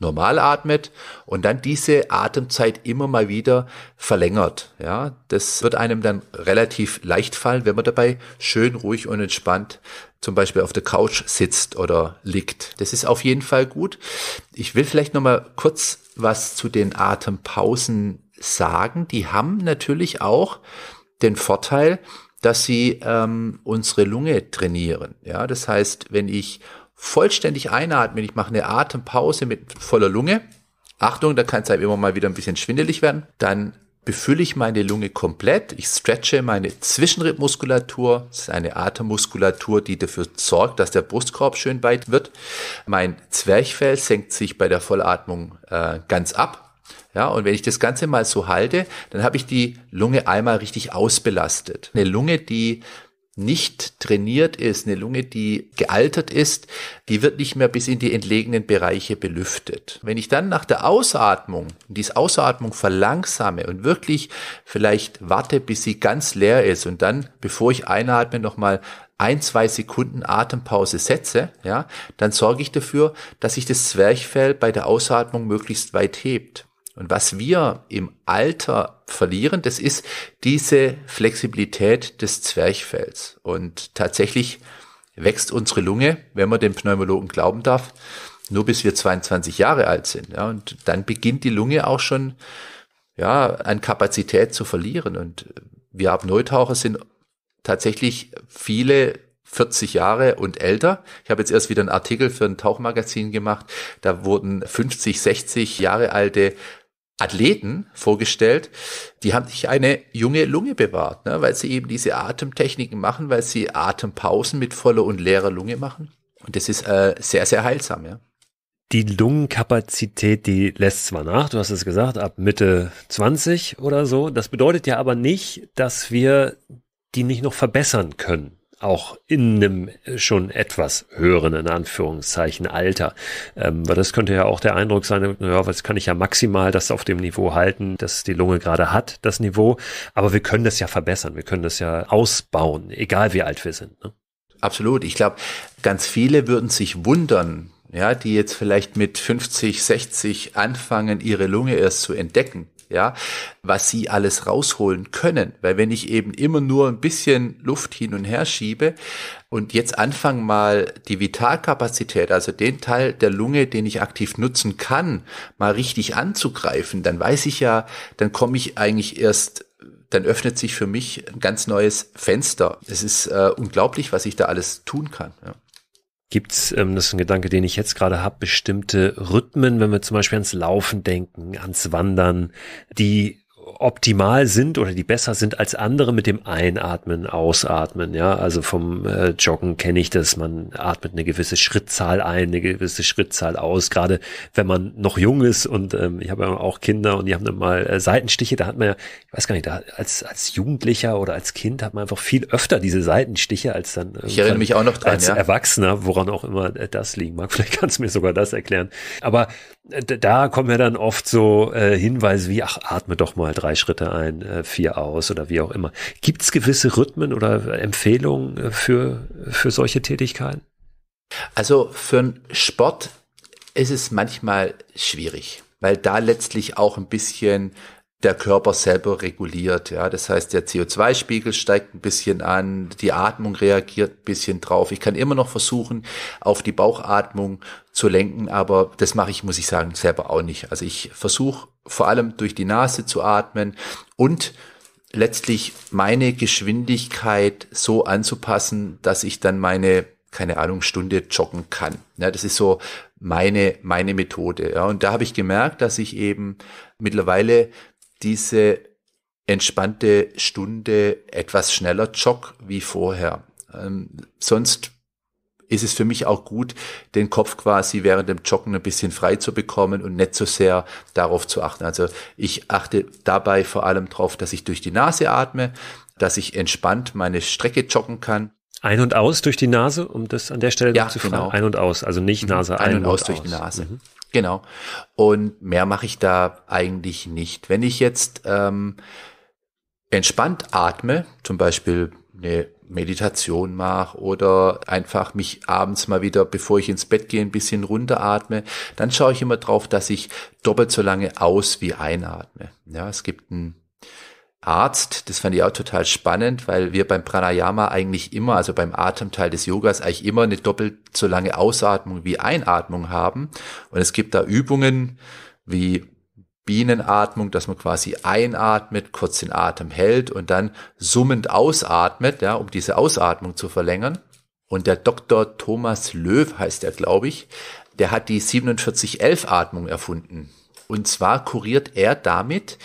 normal atmet und dann diese Atemzeit immer mal wieder verlängert. Ja, das wird einem dann relativ leicht fallen, wenn man dabei schön ruhig und entspannt zum Beispiel auf der Couch sitzt oder liegt. Das ist auf jeden Fall gut. Ich will vielleicht noch mal kurz was zu den Atempausen sagen. Die haben natürlich auch den Vorteil, dass sie ähm, unsere Lunge trainieren. Ja, das heißt, wenn ich vollständig einatme, ich mache eine Atempause mit voller Lunge, Achtung, da kann es halt immer mal wieder ein bisschen schwindelig werden, dann befülle ich meine Lunge komplett, ich stretche meine Zwischenrippmuskulatur, das ist eine Atemmuskulatur, die dafür sorgt, dass der Brustkorb schön weit wird. Mein Zwerchfell senkt sich bei der Vollatmung äh, ganz ab, ja, und wenn ich das Ganze mal so halte, dann habe ich die Lunge einmal richtig ausbelastet. Eine Lunge, die nicht trainiert ist, eine Lunge, die gealtert ist, die wird nicht mehr bis in die entlegenen Bereiche belüftet. Wenn ich dann nach der Ausatmung, diese Ausatmung verlangsame und wirklich vielleicht warte, bis sie ganz leer ist und dann, bevor ich einatme, nochmal ein, zwei Sekunden Atempause setze, ja, dann sorge ich dafür, dass sich das Zwerchfell bei der Ausatmung möglichst weit hebt. Und was wir im Alter verlieren, das ist diese Flexibilität des Zwerchfells. Und tatsächlich wächst unsere Lunge, wenn man dem Pneumologen glauben darf, nur bis wir 22 Jahre alt sind. Ja, und dann beginnt die Lunge auch schon ja, an Kapazität zu verlieren. Und wir Abneutaucher sind tatsächlich viele 40 Jahre und älter. Ich habe jetzt erst wieder einen Artikel für ein Tauchmagazin gemacht. Da wurden 50, 60 Jahre alte Athleten vorgestellt, die haben sich eine junge Lunge bewahrt, ne, weil sie eben diese Atemtechniken machen, weil sie Atempausen mit voller und leerer Lunge machen. Und das ist äh, sehr, sehr heilsam, ja. Die Lungenkapazität, die lässt zwar nach, du hast es gesagt, ab Mitte 20 oder so. Das bedeutet ja aber nicht, dass wir die nicht noch verbessern können auch in einem äh, schon etwas höheren, in Anführungszeichen, Alter. Ähm, weil das könnte ja auch der Eindruck sein, ja, was kann ich ja maximal das auf dem Niveau halten, das die Lunge gerade hat, das Niveau. Aber wir können das ja verbessern, wir können das ja ausbauen, egal wie alt wir sind. Ne? Absolut. Ich glaube, ganz viele würden sich wundern, ja, die jetzt vielleicht mit 50, 60 anfangen, ihre Lunge erst zu entdecken ja, was sie alles rausholen können. Weil wenn ich eben immer nur ein bisschen Luft hin und her schiebe und jetzt anfange mal die Vitalkapazität, also den Teil der Lunge, den ich aktiv nutzen kann, mal richtig anzugreifen, dann weiß ich ja, dann komme ich eigentlich erst dann öffnet sich für mich ein ganz neues Fenster. Es ist äh, unglaublich, was ich da alles tun kann. Ja. Gibt es, ähm, das ist ein Gedanke, den ich jetzt gerade habe, bestimmte Rhythmen, wenn wir zum Beispiel ans Laufen denken, ans Wandern, die optimal sind oder die besser sind als andere mit dem Einatmen, Ausatmen. Ja, also vom äh, Joggen kenne ich das. Man atmet eine gewisse Schrittzahl ein, eine gewisse Schrittzahl aus. Gerade wenn man noch jung ist und ähm, ich habe ja auch Kinder und die haben dann mal äh, Seitenstiche. Da hat man ja, ich weiß gar nicht, da als als Jugendlicher oder als Kind hat man einfach viel öfter diese Seitenstiche als dann. Äh, ich erinnere mich auch noch dran, als ja. Erwachsener, woran auch immer äh, das liegen mag. Vielleicht kannst du mir sogar das erklären. Aber da kommen ja dann oft so äh, Hinweise wie, ach, atme doch mal drei Schritte ein, äh, vier aus oder wie auch immer. Gibt es gewisse Rhythmen oder äh, Empfehlungen äh, für, für solche Tätigkeiten? Also für einen Sport ist es manchmal schwierig, weil da letztlich auch ein bisschen der Körper selber reguliert. Ja, das heißt, der CO2-Spiegel steigt ein bisschen an, die Atmung reagiert ein bisschen drauf. Ich kann immer noch versuchen, auf die Bauchatmung zu lenken, aber das mache ich, muss ich sagen, selber auch nicht. Also ich versuche vor allem durch die Nase zu atmen und letztlich meine Geschwindigkeit so anzupassen, dass ich dann meine keine Ahnung, Stunde joggen kann. Ja, das ist so meine, meine Methode. Ja. Und da habe ich gemerkt, dass ich eben mittlerweile diese entspannte Stunde etwas schneller jog wie vorher. Ähm, sonst ist es für mich auch gut, den Kopf quasi während dem Joggen ein bisschen frei zu bekommen und nicht so sehr darauf zu achten. Also ich achte dabei vor allem darauf, dass ich durch die Nase atme, dass ich entspannt meine Strecke joggen kann. Ein und aus durch die Nase, um das an der Stelle ja, zu genau. Ein und aus, also nicht mhm. Nase ein, ein und, und aus durch die Nase. Mhm. Genau. Und mehr mache ich da eigentlich nicht. Wenn ich jetzt ähm, entspannt atme, zum Beispiel eine Meditation mache oder einfach mich abends mal wieder, bevor ich ins Bett gehe, ein bisschen runteratme, dann schaue ich immer drauf, dass ich doppelt so lange aus wie einatme. Ja, es gibt ein Arzt. Das fand ich auch total spannend, weil wir beim Pranayama eigentlich immer, also beim Atemteil des Yogas, eigentlich immer eine doppelt so lange Ausatmung wie Einatmung haben. Und es gibt da Übungen wie Bienenatmung, dass man quasi einatmet, kurz den Atem hält und dann summend ausatmet, ja, um diese Ausatmung zu verlängern. Und der Dr. Thomas Löw heißt er, glaube ich, der hat die 4711-Atmung erfunden. Und zwar kuriert er damit,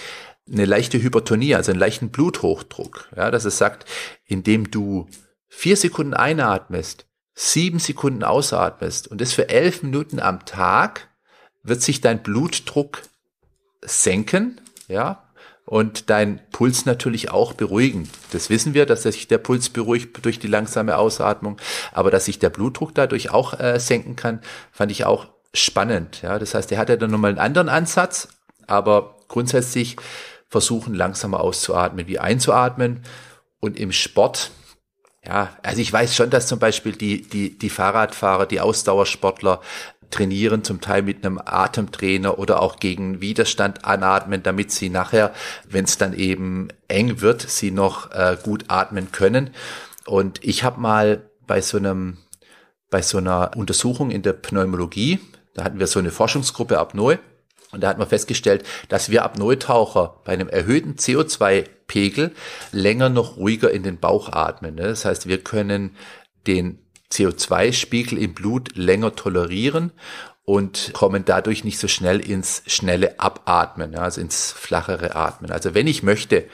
eine leichte Hypertonie, also einen leichten Bluthochdruck. Ja, dass es sagt, indem du vier Sekunden einatmest, sieben Sekunden ausatmest und das für elf Minuten am Tag, wird sich dein Blutdruck senken, ja, und dein Puls natürlich auch beruhigen. Das wissen wir, dass sich der Puls beruhigt durch die langsame Ausatmung, aber dass sich der Blutdruck dadurch auch äh, senken kann, fand ich auch spannend. Ja, das heißt, er hat ja dann nochmal einen anderen Ansatz, aber grundsätzlich versuchen, langsamer auszuatmen wie einzuatmen. Und im Sport, ja, also ich weiß schon, dass zum Beispiel die, die, die Fahrradfahrer, die Ausdauersportler trainieren, zum Teil mit einem Atemtrainer oder auch gegen Widerstand anatmen, damit sie nachher, wenn es dann eben eng wird, sie noch äh, gut atmen können. Und ich habe mal bei so einem bei so einer Untersuchung in der Pneumologie, da hatten wir so eine Forschungsgruppe ab Apnoe und da hat man festgestellt, dass wir ab Neutaucher bei einem erhöhten CO2-Pegel länger noch ruhiger in den Bauch atmen. Ne? Das heißt, wir können den CO2-Spiegel im Blut länger tolerieren und kommen dadurch nicht so schnell ins schnelle Abatmen, also ins flachere Atmen. Also wenn ich möchte,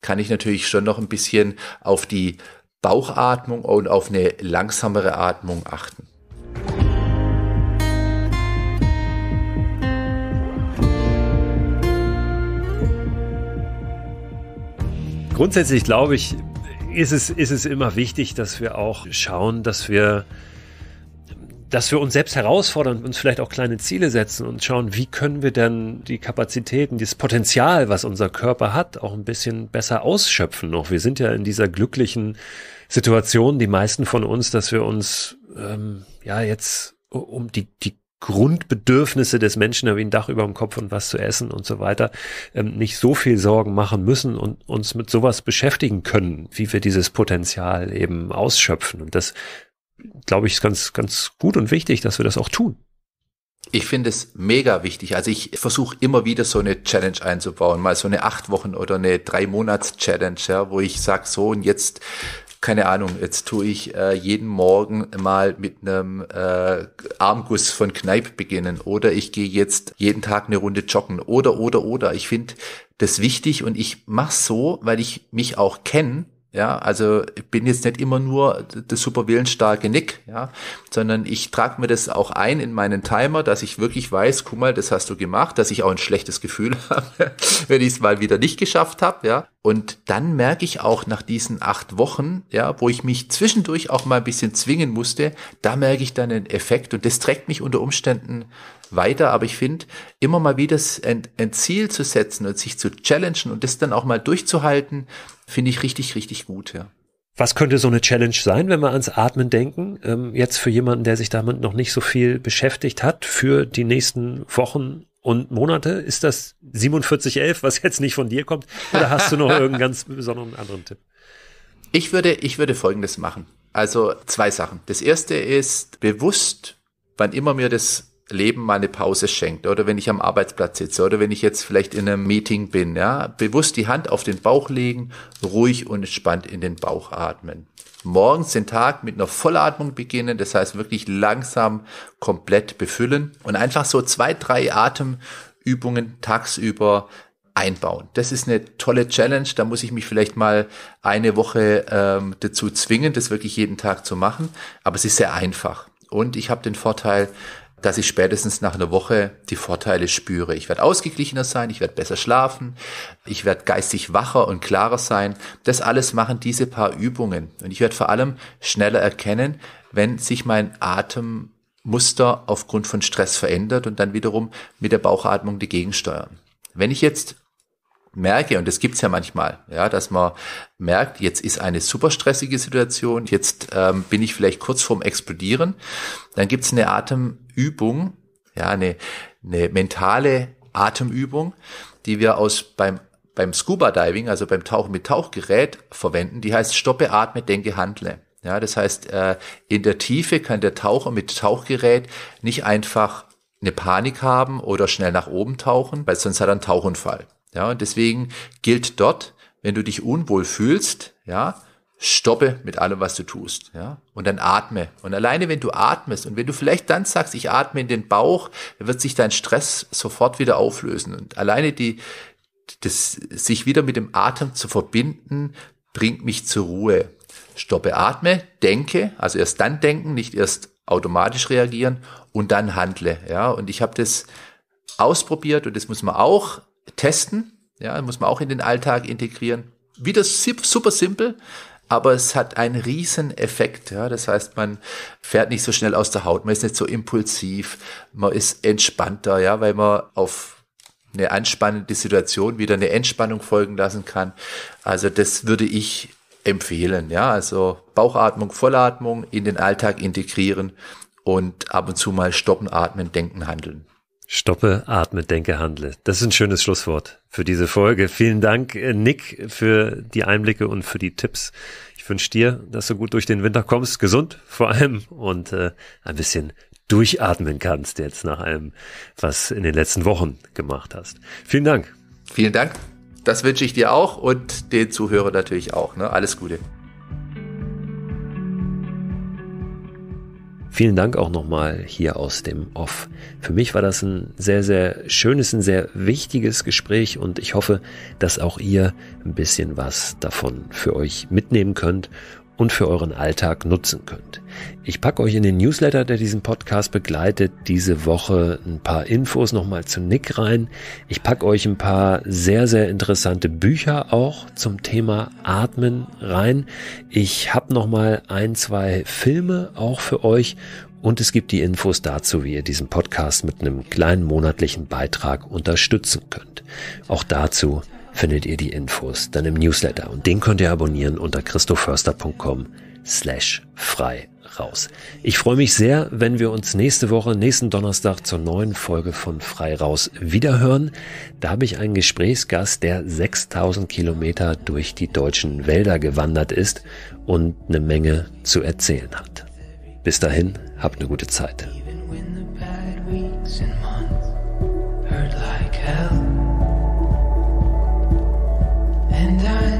kann ich natürlich schon noch ein bisschen auf die Bauchatmung und auf eine langsamere Atmung achten. Grundsätzlich glaube ich, ist es, ist es immer wichtig, dass wir auch schauen, dass wir dass wir uns selbst herausfordern, uns vielleicht auch kleine Ziele setzen und schauen, wie können wir denn die Kapazitäten, dieses Potenzial, was unser Körper hat, auch ein bisschen besser ausschöpfen noch. Wir sind ja in dieser glücklichen Situation, die meisten von uns, dass wir uns ähm, ja jetzt um die, die Grundbedürfnisse des Menschen, wie ein Dach über dem Kopf und was zu essen und so weiter, ähm, nicht so viel Sorgen machen müssen und uns mit sowas beschäftigen können, wie wir dieses Potenzial eben ausschöpfen. Und das, glaube ich, ist ganz, ganz gut und wichtig, dass wir das auch tun. Ich finde es mega wichtig. Also ich versuche immer wieder so eine Challenge einzubauen, mal so eine acht Wochen oder eine drei Monats Challenge, ja, wo ich sage so und jetzt keine Ahnung, jetzt tue ich äh, jeden Morgen mal mit einem äh, Armguss von Kneipp beginnen oder ich gehe jetzt jeden Tag eine Runde joggen oder oder oder. Ich finde das wichtig und ich mache so, weil ich mich auch kenne ja, also ich bin jetzt nicht immer nur das super willensstarke Nick, ja, sondern ich trage mir das auch ein in meinen Timer, dass ich wirklich weiß, guck mal, das hast du gemacht, dass ich auch ein schlechtes Gefühl habe, wenn ich es mal wieder nicht geschafft habe, ja. Und dann merke ich auch nach diesen acht Wochen, ja, wo ich mich zwischendurch auch mal ein bisschen zwingen musste, da merke ich dann einen Effekt und das trägt mich unter Umständen weiter, aber ich finde, immer mal wieder ein, ein Ziel zu setzen und sich zu challengen und das dann auch mal durchzuhalten, finde ich richtig, richtig gut, ja. Was könnte so eine Challenge sein, wenn wir ans Atmen denken? Ähm, jetzt für jemanden, der sich damit noch nicht so viel beschäftigt hat, für die nächsten Wochen und Monate, ist das 4711, was jetzt nicht von dir kommt? Oder hast du noch irgendeinen ganz besonderen anderen Tipp? Ich würde, ich würde Folgendes machen. Also zwei Sachen. Das erste ist bewusst, wann immer mir das Leben mal eine Pause schenkt oder wenn ich am Arbeitsplatz sitze oder wenn ich jetzt vielleicht in einem Meeting bin, ja, bewusst die Hand auf den Bauch legen, ruhig und entspannt in den Bauch atmen. Morgens den Tag mit einer Vollatmung beginnen, das heißt wirklich langsam komplett befüllen und einfach so zwei, drei Atemübungen tagsüber einbauen. Das ist eine tolle Challenge. Da muss ich mich vielleicht mal eine Woche ähm, dazu zwingen, das wirklich jeden Tag zu machen. Aber es ist sehr einfach. Und ich habe den Vorteil, dass ich spätestens nach einer Woche die Vorteile spüre. Ich werde ausgeglichener sein, ich werde besser schlafen, ich werde geistig wacher und klarer sein. Das alles machen diese paar Übungen. Und ich werde vor allem schneller erkennen, wenn sich mein Atemmuster aufgrund von Stress verändert und dann wiederum mit der Bauchatmung dagegen steuern. Wenn ich jetzt merke, und das gibt's ja manchmal, ja, dass man merkt, jetzt ist eine super stressige Situation, jetzt ähm, bin ich vielleicht kurz vorm Explodieren, dann gibt's eine Atemübung, ja, eine, eine mentale Atemübung, die wir aus beim beim Scuba Diving, also beim Tauchen mit Tauchgerät verwenden, die heißt Stoppe, atme, denke, handle. Ja, das heißt, äh, in der Tiefe kann der Taucher mit Tauchgerät nicht einfach eine Panik haben oder schnell nach oben tauchen, weil sonst hat er einen Tauchunfall. Ja, und deswegen gilt dort, wenn du dich unwohl fühlst, ja, stoppe mit allem, was du tust, ja, und dann atme. Und alleine, wenn du atmest und wenn du vielleicht dann sagst, ich atme in den Bauch, wird sich dein Stress sofort wieder auflösen. Und alleine die, das, sich wieder mit dem Atem zu verbinden, bringt mich zur Ruhe. Stoppe, atme, denke, also erst dann denken, nicht erst automatisch reagieren und dann handle, ja. Und ich habe das ausprobiert und das muss man auch testen. Ja, muss man auch in den Alltag integrieren. Wieder super simpel, aber es hat einen riesen Effekt. Ja? Das heißt, man fährt nicht so schnell aus der Haut, man ist nicht so impulsiv, man ist entspannter, ja, weil man auf eine anspannende Situation wieder eine Entspannung folgen lassen kann. Also das würde ich empfehlen, ja, also Bauchatmung, Vollatmung in den Alltag integrieren und ab und zu mal stoppen, atmen, denken, handeln. Stoppe, atme, denke, handle. Das ist ein schönes Schlusswort für diese Folge. Vielen Dank, äh, Nick, für die Einblicke und für die Tipps. Ich wünsche dir, dass du gut durch den Winter kommst, gesund vor allem und äh, ein bisschen durchatmen kannst jetzt nach allem, was in den letzten Wochen gemacht hast. Vielen Dank. Vielen Dank. Das wünsche ich dir auch und den Zuhörern natürlich auch. Ne? Alles Gute. Vielen Dank auch nochmal hier aus dem Off. Für mich war das ein sehr, sehr schönes, ein sehr wichtiges Gespräch und ich hoffe, dass auch ihr ein bisschen was davon für euch mitnehmen könnt und für euren Alltag nutzen könnt. Ich packe euch in den Newsletter, der diesen Podcast begleitet, diese Woche ein paar Infos nochmal zu Nick rein. Ich packe euch ein paar sehr, sehr interessante Bücher auch zum Thema Atmen rein. Ich habe nochmal ein, zwei Filme auch für euch und es gibt die Infos dazu, wie ihr diesen Podcast mit einem kleinen monatlichen Beitrag unterstützen könnt. Auch dazu findet ihr die Infos dann im Newsletter und den könnt ihr abonnieren unter christoförster.com slash frei raus. Ich freue mich sehr, wenn wir uns nächste Woche, nächsten Donnerstag zur neuen Folge von Frei raus wiederhören. Da habe ich einen Gesprächsgast, der 6000 Kilometer durch die deutschen Wälder gewandert ist und eine Menge zu erzählen hat. Bis dahin, habt eine gute Zeit. And I